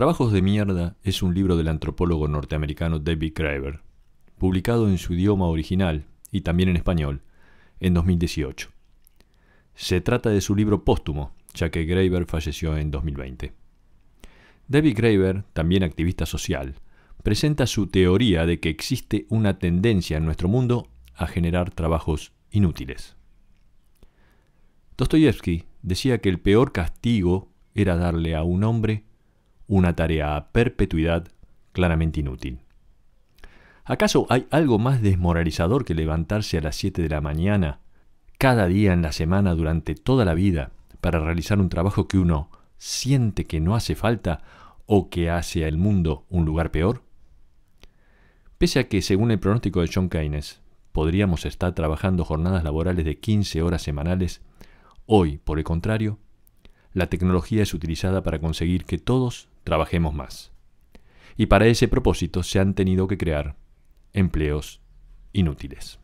Trabajos de mierda es un libro del antropólogo norteamericano David Graeber, publicado en su idioma original y también en español en 2018. Se trata de su libro póstumo, ya que Graeber falleció en 2020. David Graeber, también activista social, presenta su teoría de que existe una tendencia en nuestro mundo a generar trabajos inútiles. Dostoyevsky decía que el peor castigo era darle a un hombre una tarea a perpetuidad claramente inútil. ¿Acaso hay algo más desmoralizador que levantarse a las 7 de la mañana cada día en la semana durante toda la vida para realizar un trabajo que uno siente que no hace falta o que hace al mundo un lugar peor? Pese a que, según el pronóstico de John Keynes, podríamos estar trabajando jornadas laborales de 15 horas semanales, hoy, por el contrario, la tecnología es utilizada para conseguir que todos trabajemos más. Y para ese propósito se han tenido que crear empleos inútiles.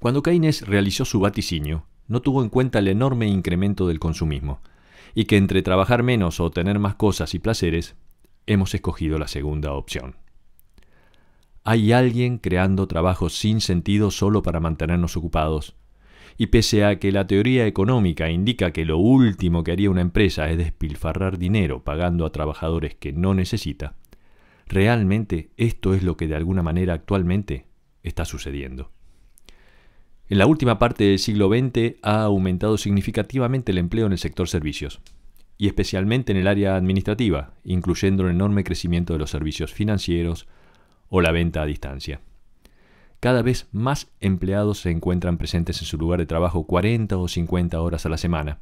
Cuando Keynes realizó su vaticinio, no tuvo en cuenta el enorme incremento del consumismo, y que entre trabajar menos o tener más cosas y placeres, hemos escogido la segunda opción. Hay alguien creando trabajos sin sentido solo para mantenernos ocupados, y pese a que la teoría económica indica que lo último que haría una empresa es despilfarrar dinero pagando a trabajadores que no necesita, realmente esto es lo que de alguna manera actualmente está sucediendo. En la última parte del siglo XX ha aumentado significativamente el empleo en el sector servicios, y especialmente en el área administrativa, incluyendo el enorme crecimiento de los servicios financieros o la venta a distancia cada vez más empleados se encuentran presentes en su lugar de trabajo 40 o 50 horas a la semana,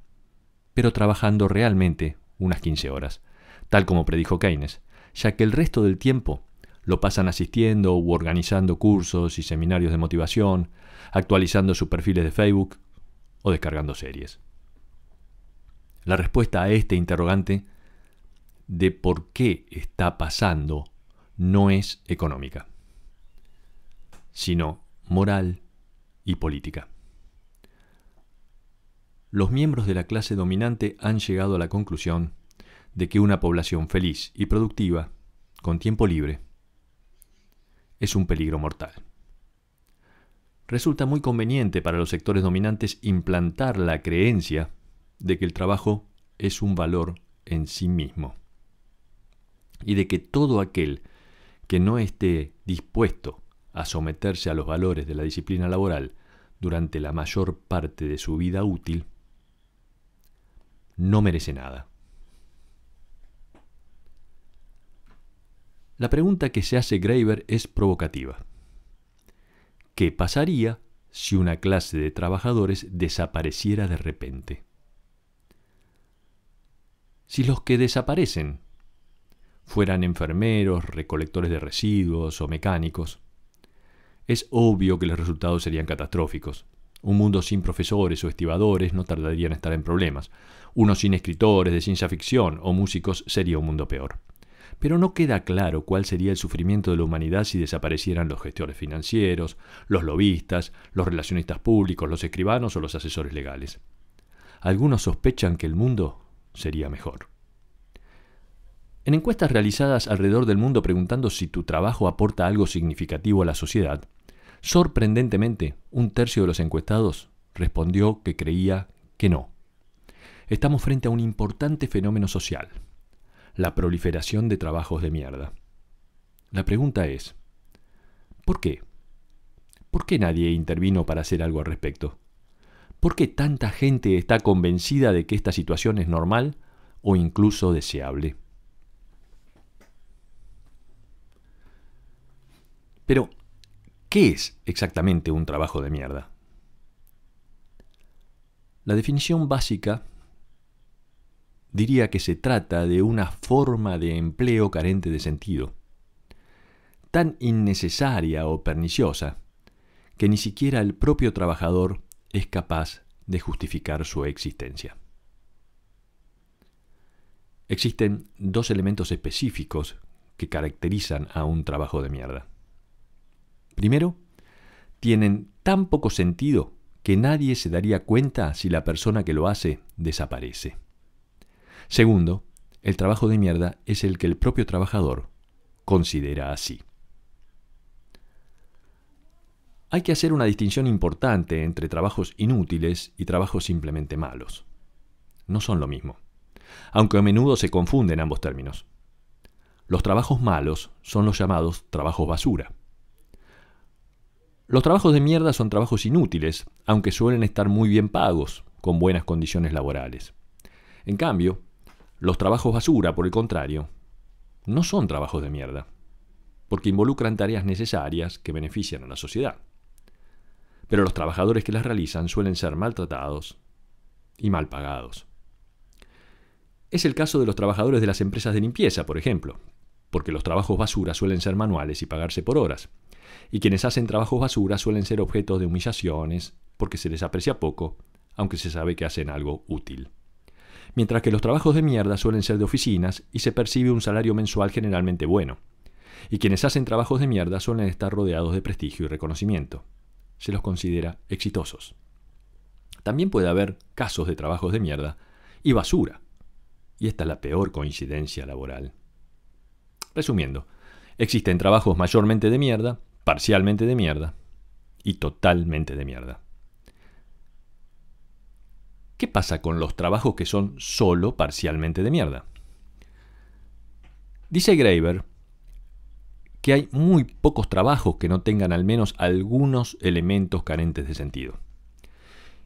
pero trabajando realmente unas 15 horas, tal como predijo Keynes, ya que el resto del tiempo lo pasan asistiendo u organizando cursos y seminarios de motivación, actualizando sus perfiles de Facebook o descargando series. La respuesta a este interrogante de por qué está pasando no es económica sino moral y política. Los miembros de la clase dominante han llegado a la conclusión de que una población feliz y productiva, con tiempo libre, es un peligro mortal. Resulta muy conveniente para los sectores dominantes implantar la creencia de que el trabajo es un valor en sí mismo y de que todo aquel que no esté dispuesto a someterse a los valores de la disciplina laboral durante la mayor parte de su vida útil, no merece nada. La pregunta que se hace Graeber es provocativa. ¿Qué pasaría si una clase de trabajadores desapareciera de repente? Si los que desaparecen fueran enfermeros, recolectores de residuos o mecánicos, es obvio que los resultados serían catastróficos. Un mundo sin profesores o estibadores no tardaría en estar en problemas. Uno sin escritores de ciencia ficción o músicos sería un mundo peor. Pero no queda claro cuál sería el sufrimiento de la humanidad si desaparecieran los gestores financieros, los lobistas, los relacionistas públicos, los escribanos o los asesores legales. Algunos sospechan que el mundo sería mejor. En encuestas realizadas alrededor del mundo preguntando si tu trabajo aporta algo significativo a la sociedad, sorprendentemente un tercio de los encuestados respondió que creía que no. Estamos frente a un importante fenómeno social, la proliferación de trabajos de mierda. La pregunta es, ¿por qué? ¿Por qué nadie intervino para hacer algo al respecto? ¿Por qué tanta gente está convencida de que esta situación es normal o incluso deseable? Pero, ¿qué es exactamente un trabajo de mierda? La definición básica diría que se trata de una forma de empleo carente de sentido, tan innecesaria o perniciosa, que ni siquiera el propio trabajador es capaz de justificar su existencia. Existen dos elementos específicos que caracterizan a un trabajo de mierda. Primero, tienen tan poco sentido que nadie se daría cuenta si la persona que lo hace desaparece. Segundo, el trabajo de mierda es el que el propio trabajador considera así. Hay que hacer una distinción importante entre trabajos inútiles y trabajos simplemente malos. No son lo mismo, aunque a menudo se confunden ambos términos. Los trabajos malos son los llamados trabajos basura los trabajos de mierda son trabajos inútiles, aunque suelen estar muy bien pagos, con buenas condiciones laborales. En cambio, los trabajos basura, por el contrario, no son trabajos de mierda, porque involucran tareas necesarias que benefician a la sociedad. Pero los trabajadores que las realizan suelen ser maltratados y mal pagados. Es el caso de los trabajadores de las empresas de limpieza, por ejemplo, porque los trabajos basura suelen ser manuales y pagarse por horas. Y quienes hacen trabajos basura suelen ser objetos de humillaciones, porque se les aprecia poco, aunque se sabe que hacen algo útil. Mientras que los trabajos de mierda suelen ser de oficinas y se percibe un salario mensual generalmente bueno. Y quienes hacen trabajos de mierda suelen estar rodeados de prestigio y reconocimiento. Se los considera exitosos. También puede haber casos de trabajos de mierda y basura. Y esta es la peor coincidencia laboral. Resumiendo, existen trabajos mayormente de mierda, parcialmente de mierda y totalmente de mierda. ¿Qué pasa con los trabajos que son solo parcialmente de mierda? Dice Graeber que hay muy pocos trabajos que no tengan al menos algunos elementos carentes de sentido.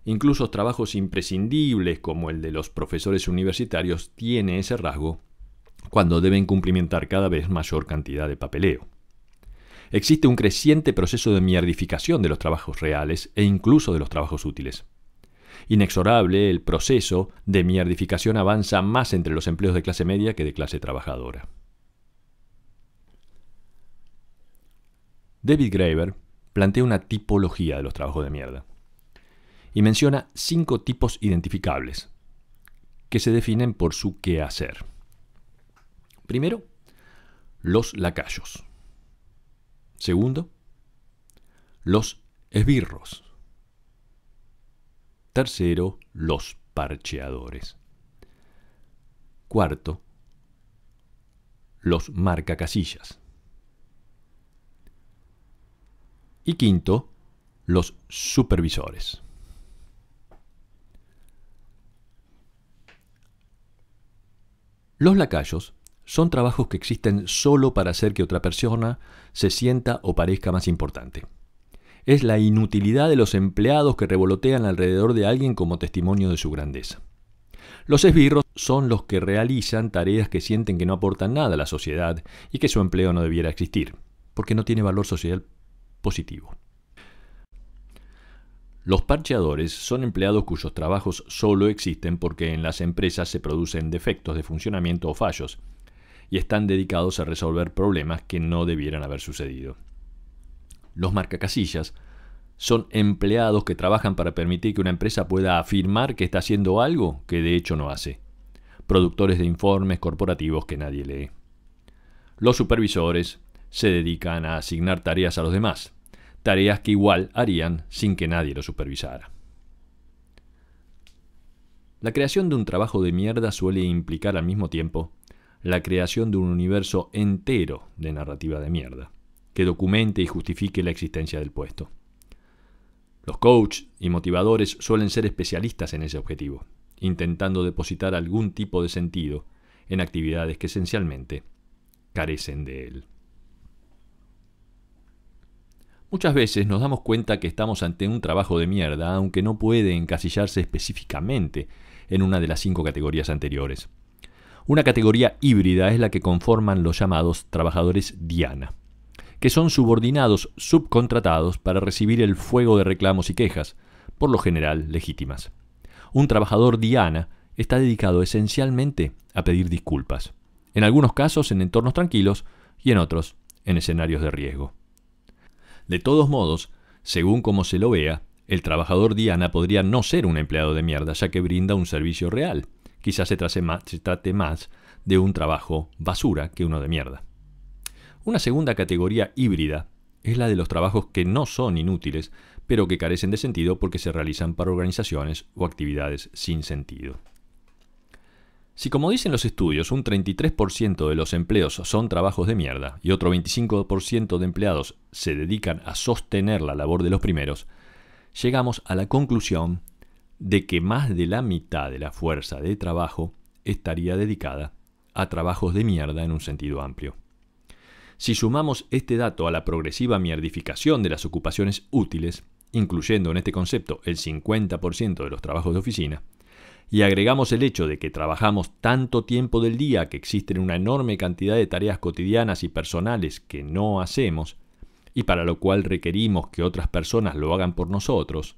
Incluso trabajos imprescindibles como el de los profesores universitarios tiene ese rasgo cuando deben cumplimentar cada vez mayor cantidad de papeleo. Existe un creciente proceso de mierdificación de los trabajos reales e incluso de los trabajos útiles. Inexorable, el proceso de mierdificación avanza más entre los empleos de clase media que de clase trabajadora. David Graeber plantea una tipología de los trabajos de mierda y menciona cinco tipos identificables que se definen por su quehacer. Primero, los lacayos. Segundo, los esbirros. Tercero, los parcheadores. Cuarto, los marcacasillas. Y quinto, los supervisores. Los lacayos son trabajos que existen solo para hacer que otra persona se sienta o parezca más importante. Es la inutilidad de los empleados que revolotean alrededor de alguien como testimonio de su grandeza. Los esbirros son los que realizan tareas que sienten que no aportan nada a la sociedad y que su empleo no debiera existir, porque no tiene valor social positivo. Los parcheadores son empleados cuyos trabajos solo existen porque en las empresas se producen defectos de funcionamiento o fallos, y están dedicados a resolver problemas que no debieran haber sucedido. Los marcacasillas son empleados que trabajan para permitir que una empresa pueda afirmar que está haciendo algo que de hecho no hace. Productores de informes corporativos que nadie lee. Los supervisores se dedican a asignar tareas a los demás, tareas que igual harían sin que nadie lo supervisara. La creación de un trabajo de mierda suele implicar al mismo tiempo la creación de un universo entero de narrativa de mierda, que documente y justifique la existencia del puesto. Los coaches y motivadores suelen ser especialistas en ese objetivo, intentando depositar algún tipo de sentido en actividades que esencialmente carecen de él. Muchas veces nos damos cuenta que estamos ante un trabajo de mierda, aunque no puede encasillarse específicamente en una de las cinco categorías anteriores. Una categoría híbrida es la que conforman los llamados trabajadores Diana, que son subordinados subcontratados para recibir el fuego de reclamos y quejas, por lo general legítimas. Un trabajador Diana está dedicado esencialmente a pedir disculpas, en algunos casos en entornos tranquilos y en otros en escenarios de riesgo. De todos modos, según como se lo vea, el trabajador Diana podría no ser un empleado de mierda, ya que brinda un servicio real, Quizás se, trate más de un trabajo basura que uno de mierda. Una segunda categoría híbrida es la de los trabajos que no son inútiles, pero que carecen de sentido porque se realizan para organizaciones o actividades sin sentido. Si como dicen los estudios, un 33% de los empleos son trabajos de mierda y otro 25% de empleados se dedican a sostener la labor de los primeros, llegamos a la conclusión de que más de la mitad de la fuerza de trabajo estaría dedicada a trabajos de mierda en un sentido amplio. Si sumamos este dato a la progresiva mierdificación de las ocupaciones útiles, incluyendo en este concepto el 50% de los trabajos de oficina, y agregamos el hecho de que trabajamos tanto tiempo del día que existen una enorme cantidad de tareas cotidianas y personales que no hacemos, y para lo cual requerimos que otras personas lo hagan por nosotros,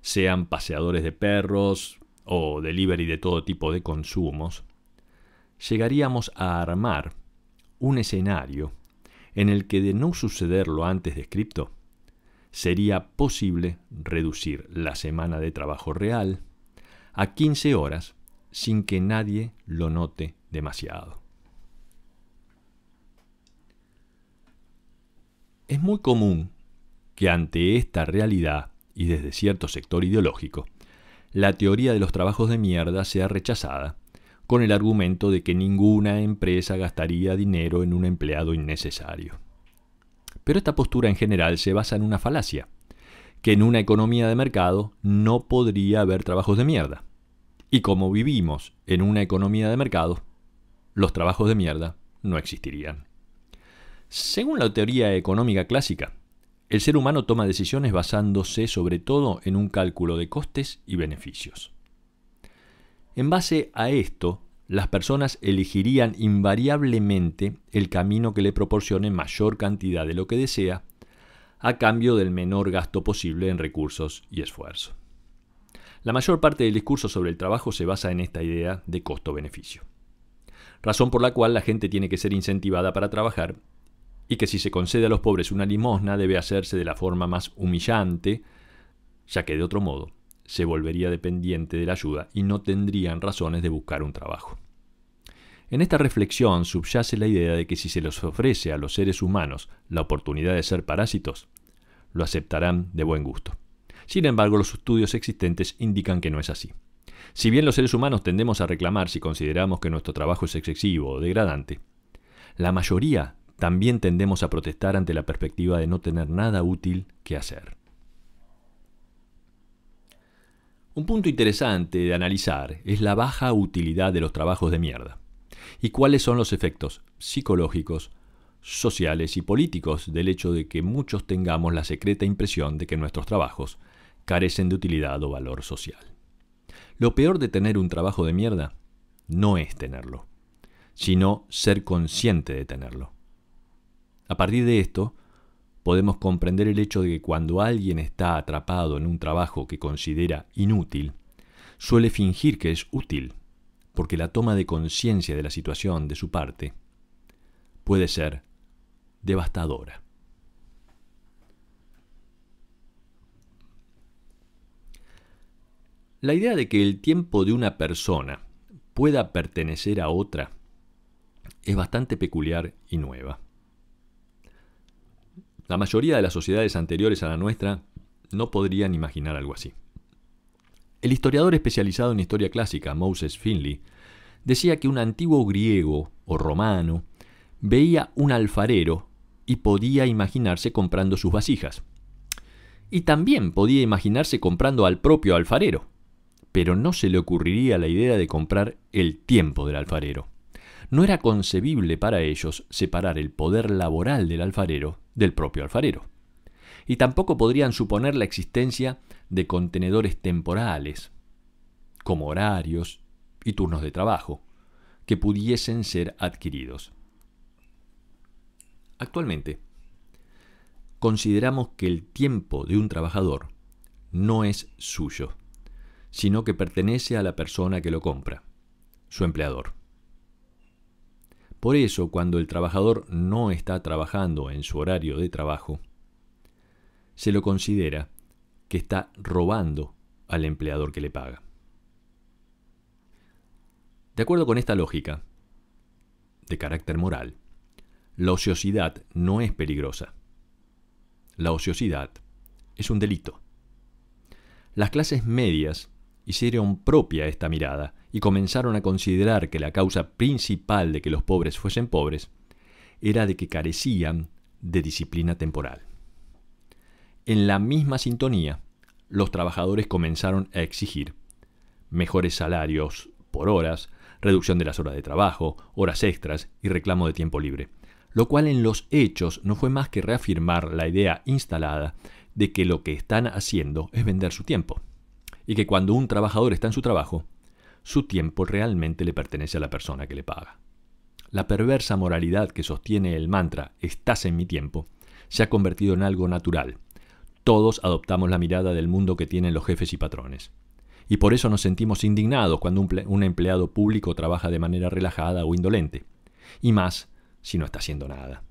sean paseadores de perros o delivery de todo tipo de consumos, llegaríamos a armar un escenario en el que de no suceder lo antes descrito, sería posible reducir la semana de trabajo real a 15 horas sin que nadie lo note demasiado. Es muy común que ante esta realidad y desde cierto sector ideológico, la teoría de los trabajos de mierda sea rechazada, con el argumento de que ninguna empresa gastaría dinero en un empleado innecesario. Pero esta postura en general se basa en una falacia, que en una economía de mercado no podría haber trabajos de mierda. Y como vivimos en una economía de mercado, los trabajos de mierda no existirían. Según la teoría económica clásica, el ser humano toma decisiones basándose sobre todo en un cálculo de costes y beneficios. En base a esto, las personas elegirían invariablemente el camino que le proporcione mayor cantidad de lo que desea, a cambio del menor gasto posible en recursos y esfuerzo. La mayor parte del discurso sobre el trabajo se basa en esta idea de costo-beneficio, razón por la cual la gente tiene que ser incentivada para trabajar y que si se concede a los pobres una limosna debe hacerse de la forma más humillante, ya que de otro modo se volvería dependiente de la ayuda y no tendrían razones de buscar un trabajo. En esta reflexión subyace la idea de que si se les ofrece a los seres humanos la oportunidad de ser parásitos, lo aceptarán de buen gusto. Sin embargo, los estudios existentes indican que no es así. Si bien los seres humanos tendemos a reclamar si consideramos que nuestro trabajo es excesivo o degradante, la mayoría también tendemos a protestar ante la perspectiva de no tener nada útil que hacer. Un punto interesante de analizar es la baja utilidad de los trabajos de mierda y cuáles son los efectos psicológicos, sociales y políticos del hecho de que muchos tengamos la secreta impresión de que nuestros trabajos carecen de utilidad o valor social. Lo peor de tener un trabajo de mierda no es tenerlo, sino ser consciente de tenerlo. A partir de esto, podemos comprender el hecho de que cuando alguien está atrapado en un trabajo que considera inútil, suele fingir que es útil, porque la toma de conciencia de la situación de su parte puede ser devastadora. La idea de que el tiempo de una persona pueda pertenecer a otra es bastante peculiar y nueva. La mayoría de las sociedades anteriores a la nuestra no podrían imaginar algo así. El historiador especializado en historia clásica, Moses Finley, decía que un antiguo griego o romano veía un alfarero y podía imaginarse comprando sus vasijas. Y también podía imaginarse comprando al propio alfarero, pero no se le ocurriría la idea de comprar el tiempo del alfarero no era concebible para ellos separar el poder laboral del alfarero del propio alfarero. Y tampoco podrían suponer la existencia de contenedores temporales, como horarios y turnos de trabajo, que pudiesen ser adquiridos. Actualmente, consideramos que el tiempo de un trabajador no es suyo, sino que pertenece a la persona que lo compra, su empleador. Por eso, cuando el trabajador no está trabajando en su horario de trabajo, se lo considera que está robando al empleador que le paga. De acuerdo con esta lógica, de carácter moral, la ociosidad no es peligrosa. La ociosidad es un delito. Las clases medias hicieron propia esta mirada y comenzaron a considerar que la causa principal de que los pobres fuesen pobres era de que carecían de disciplina temporal. En la misma sintonía, los trabajadores comenzaron a exigir mejores salarios por horas, reducción de las horas de trabajo, horas extras y reclamo de tiempo libre, lo cual en los hechos no fue más que reafirmar la idea instalada de que lo que están haciendo es vender su tiempo y que cuando un trabajador está en su trabajo, su tiempo realmente le pertenece a la persona que le paga. La perversa moralidad que sostiene el mantra estás en mi tiempo se ha convertido en algo natural. Todos adoptamos la mirada del mundo que tienen los jefes y patrones. Y por eso nos sentimos indignados cuando un, empleado público trabaja de manera relajada o indolente. Y más si no está haciendo nada.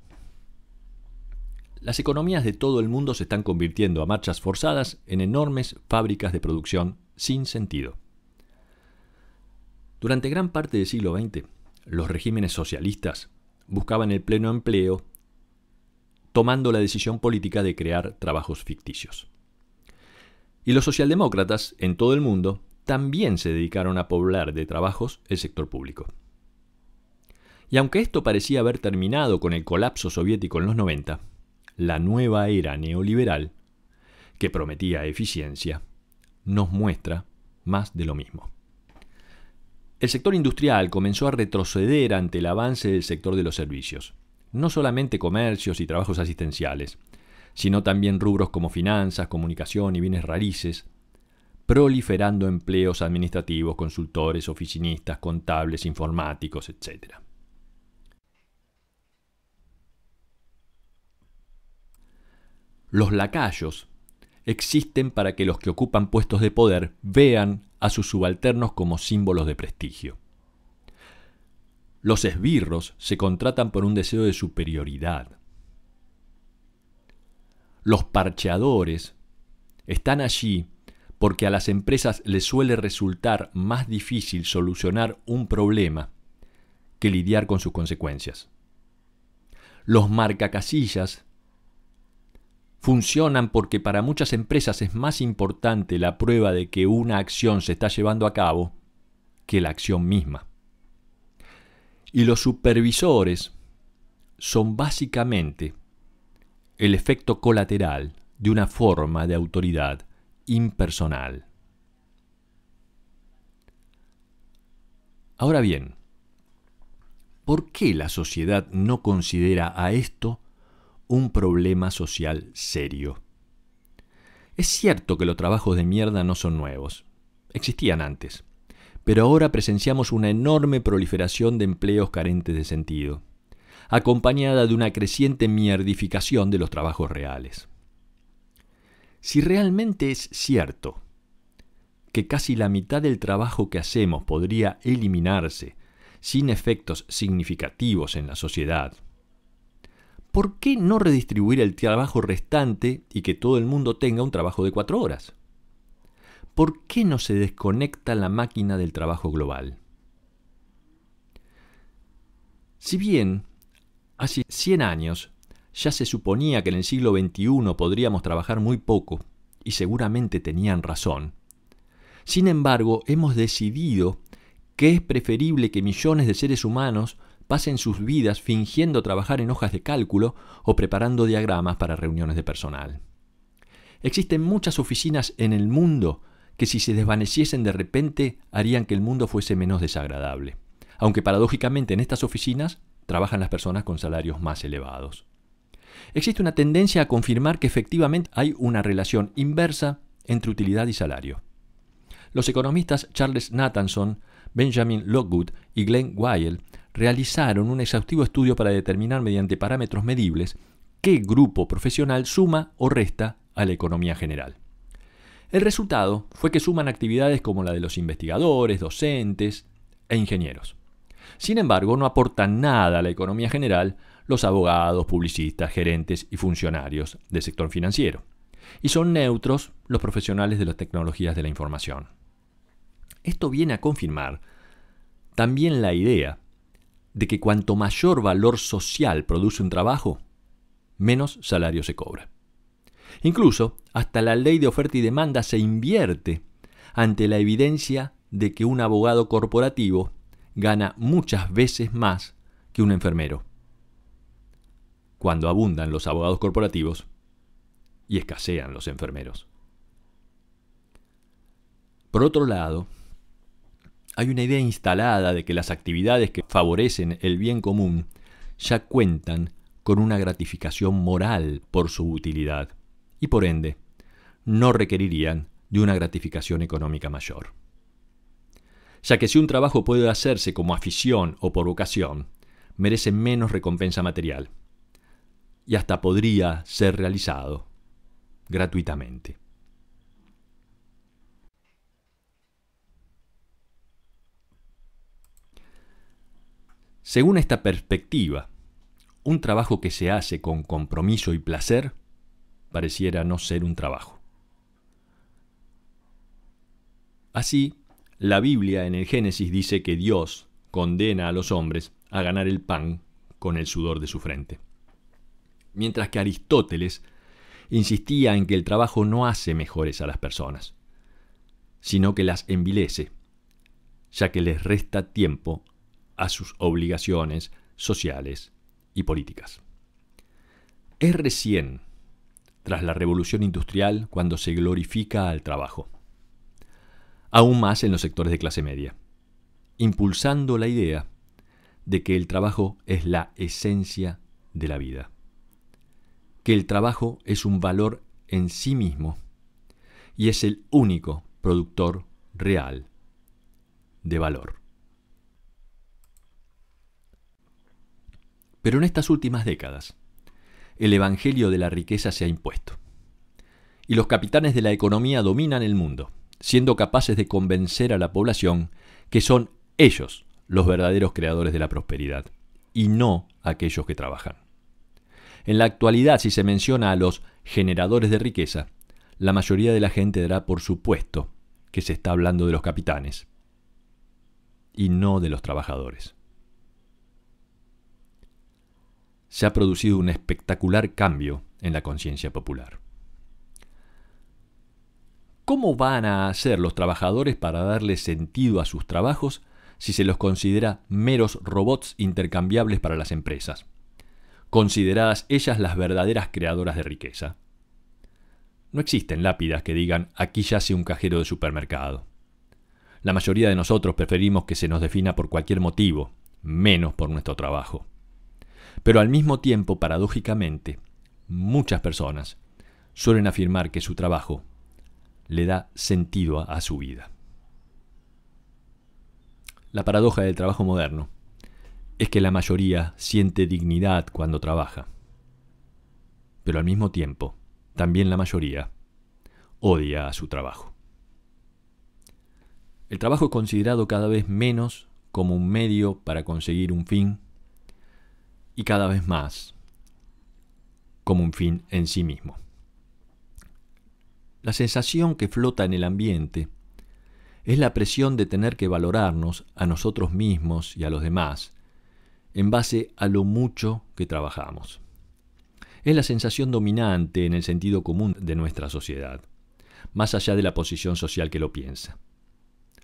Las economías de todo el mundo se están convirtiendo a marchas forzadas en enormes fábricas de producción sin sentido. Durante gran parte del siglo XX, los regímenes socialistas buscaban el pleno empleo tomando la decisión política de crear trabajos ficticios. Y los socialdemócratas en todo el mundo también se dedicaron a poblar de trabajos el sector público. Y aunque esto parecía haber terminado con el colapso soviético en los 90, la nueva era neoliberal, que prometía eficiencia, nos muestra más de lo mismo. El sector industrial comenzó a retroceder ante el avance del sector de los servicios, no solamente comercios y trabajos asistenciales, sino también rubros como finanzas, comunicación y bienes raíces, proliferando empleos administrativos, consultores, oficinistas, contables, informáticos, etcétera. Los lacayos existen para que los que ocupan puestos de poder vean a sus subalternos como símbolos de prestigio. Los esbirros se contratan por un deseo de superioridad. Los parcheadores están allí porque a las empresas les suele resultar más difícil solucionar un problema que lidiar con sus consecuencias. Los marcacasillas funcionan porque para muchas empresas es más importante la prueba de que una acción se está llevando a cabo que la acción misma. Y los supervisores son básicamente el efecto colateral de una forma de autoridad impersonal. Ahora bien, ¿por qué la sociedad no considera a esto un problema social serio. Es cierto que los trabajos de mierda no son nuevos, existían antes, pero ahora presenciamos una enorme proliferación de empleos carentes de sentido, acompañada de una creciente mierdificación de los trabajos reales. Si realmente es cierto que casi la mitad del trabajo que hacemos podría eliminarse sin efectos significativos en la sociedad, ¿por qué no redistribuir el trabajo restante y que todo el mundo tenga un trabajo de cuatro horas? ¿Por qué no se desconecta la máquina del trabajo global? Si bien hace 100 años ya se suponía que en el siglo XXI podríamos trabajar muy poco, y seguramente tenían razón, sin embargo hemos decidido que es preferible que millones de seres humanos pasen sus vidas fingiendo trabajar en hojas de cálculo o preparando diagramas para reuniones de personal. Existen muchas oficinas en el mundo que si se desvaneciesen de repente harían que el mundo fuese menos desagradable, aunque paradójicamente en estas oficinas trabajan las personas con salarios más elevados. Existe una tendencia a confirmar que efectivamente hay una relación inversa entre utilidad y salario. Los economistas Charles Nathanson, Benjamin Lockwood y Glenn Weil realizaron un exhaustivo estudio para determinar mediante parámetros medibles qué grupo profesional suma o resta a la economía general. El resultado fue que suman actividades como la de los investigadores, docentes e ingenieros. Sin embargo, no aportan nada a la economía general los abogados, publicistas, gerentes y funcionarios del sector financiero. Y son neutros los profesionales de las tecnologías de la información. Esto viene a confirmar también la idea de que cuanto mayor valor social produce un trabajo, menos salario se cobra. Incluso, hasta la ley de oferta y demanda se invierte ante la evidencia de que un abogado corporativo gana muchas veces más que un enfermero. Cuando abundan los abogados corporativos y escasean los enfermeros. Por otro lado, hay una idea instalada de que las actividades que favorecen el bien común ya cuentan con una gratificación moral por su utilidad y por ende no requerirían de una gratificación económica mayor. Ya que si un trabajo puede hacerse como afición o por vocación, merece menos recompensa material y hasta podría ser realizado gratuitamente. Según esta perspectiva, un trabajo que se hace con compromiso y placer pareciera no ser un trabajo. Así, la Biblia en el Génesis dice que Dios condena a los hombres a ganar el pan con el sudor de su frente. Mientras que Aristóteles insistía en que el trabajo no hace mejores a las personas, sino que las envilece, ya que les resta tiempo a sus obligaciones sociales y políticas. Es recién tras la revolución industrial cuando se glorifica al trabajo, aún más en los sectores de clase media, impulsando la idea de que el trabajo es la esencia de la vida, que el trabajo es un valor en sí mismo y es el único productor real de valor. Pero en estas últimas décadas, el Evangelio de la riqueza se ha impuesto. Y los capitanes de la economía dominan el mundo, siendo capaces de convencer a la población que son ellos los verdaderos creadores de la prosperidad, y no aquellos que trabajan. En la actualidad, si se menciona a los generadores de riqueza, la mayoría de la gente dará por supuesto que se está hablando de los capitanes y no de los trabajadores. se ha producido un espectacular cambio en la conciencia popular. ¿Cómo van a hacer los trabajadores para darle sentido a sus trabajos si se los considera meros robots intercambiables para las empresas, consideradas ellas las verdaderas creadoras de riqueza? No existen lápidas que digan aquí yace un cajero de supermercado. La mayoría de nosotros preferimos que se nos defina por cualquier motivo, menos por nuestro trabajo. Pero al mismo tiempo, paradójicamente, muchas personas suelen afirmar que su trabajo le da sentido a, su vida. La paradoja del trabajo moderno es que la mayoría siente dignidad cuando trabaja, pero al mismo tiempo, también la mayoría odia a su trabajo. El trabajo es considerado cada vez menos como un medio para conseguir un fin y cada vez más como un fin en sí mismo. La sensación que flota en el ambiente es la presión de tener que valorarnos a nosotros mismos y a los demás en base a lo mucho que trabajamos. Es la sensación dominante en el sentido común de nuestra sociedad, más allá de la posición social que lo piensa.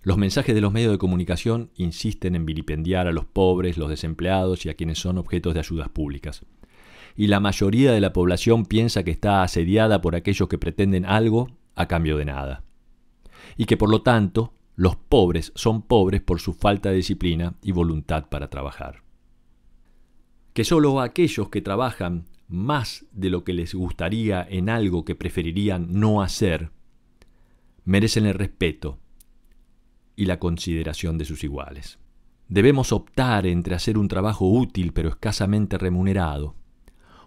Los mensajes de los medios de comunicación insisten en vilipendiar a los pobres, los desempleados y a quienes son objetos de ayudas públicas. Y la mayoría de la población piensa que está asediada por aquellos que pretenden algo a cambio de nada. Y que por lo tanto, los pobres son pobres por su falta de disciplina y voluntad para trabajar. Que solo aquellos que trabajan más de lo que les gustaría en algo que preferirían no hacer, merecen el respeto y la consideración de sus iguales. Debemos optar entre hacer un trabajo útil pero escasamente remunerado,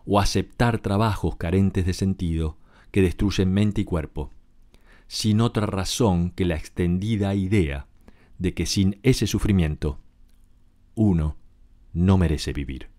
o aceptar trabajos carentes de sentido que destruyen mente y cuerpo, sin otra razón que la extendida idea de que sin ese sufrimiento uno no merece vivir.